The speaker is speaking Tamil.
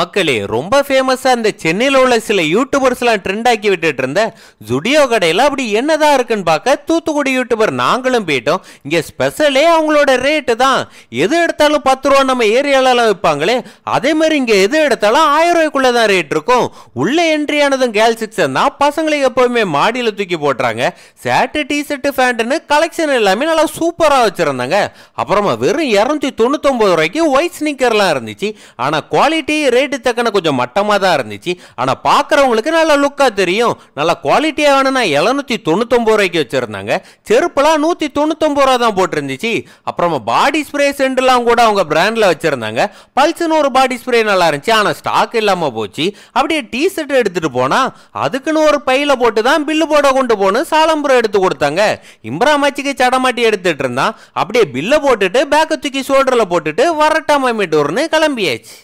மக்களே ரொம்ப ஃபேமஸாக இந்த சென்னையில் உள்ள சில யூடியூபர்ஸ்லாம் ட்ரெண்ட் ஆக்கி விட்டுட்டு இருந்த ஜுடியோ கடையில் அப்படி என்னதான் இருக்குன்னு பார்க்க தூத்துக்குடி யூடியூபர் நாங்களும் போயிட்டோம் இங்கே ஸ்பெஷலே அவங்களோட ரேட்டு தான் எது எடுத்தாலும் பத்து ரூபா நம்ம ஏரியாலலாம் விற்பாங்களே அதே மாதிரி இங்கே எது எடுத்தாலும் ஆயிரம் ரூபாய்க்குள்ளே தான் ரேட் இருக்கும் உள்ளே என்ட்ரி ஆனதும் கேர்ள் சிக்ஸன் தான் பசங்களுக்கு எப்போவுமே மாடியில் தூக்கி போட்டுறாங்க ஷர்ட்டு டிஷர்ட்டு ஃபேண்ட்டுன்னு கலெக்ஷன் எல்லாமே நல்லா சூப்பராக வச்சுருந்தாங்க அப்புறமா வெறும் இரநூத்தி தொண்ணூத்தொம்பது ரூபாய்க்கு ஒயிட் ஸ்னிக்கர்லாம் இருந்துச்சு ஆனால் குவாலிட்டி ரேட் கேட்டுத்தக்கன கொஞ்சம் மட்டமாக தான் இருந்துச்சு ஆனால் பார்க்குறவங்களுக்கு நல்ல லுக்காக தெரியும் நல்லா குவாலிட்டியாக வேணும்னா எழுநூற்றி தொண்ணூத்தொம்பது ரூபாய்க்கு வச்சுருந்தாங்க செருப்பெல்லாம் நூற்றி தொண்ணூத்தொம்பது ரூபா தான் போட்டிருந்துச்சு அப்புறமா பாடி ஸ்ப்ரே சென்டெலாம் கூட அவங்க பிராண்டில் வச்சுருந்தாங்க பல்சுன்னு ஒரு பாடி ஸ்ப்ரே நல்லா இருந்துச்சு ஆனால் ஸ்டாக் இல்லாமல் போச்சு அப்படியே டீ ஷர்ட் எடுத்துகிட்டு போனால் அதுக்குன்னு ஒரு பையில் போட்டு தான் பில்லு போட கொண்டு போகணும் சாலம்புரம் எடுத்து கொடுத்தாங்க மாச்சிக்கு சடமாட்டி எடுத்துகிட்டு இருந்தான் அப்படியே பில்லை போட்டுட்டு பேக்கை தூக்கி சோல்டரில் போட்டுட்டு வரட்டாமல் மீட்டூர்னு கிளம்பியாச்சு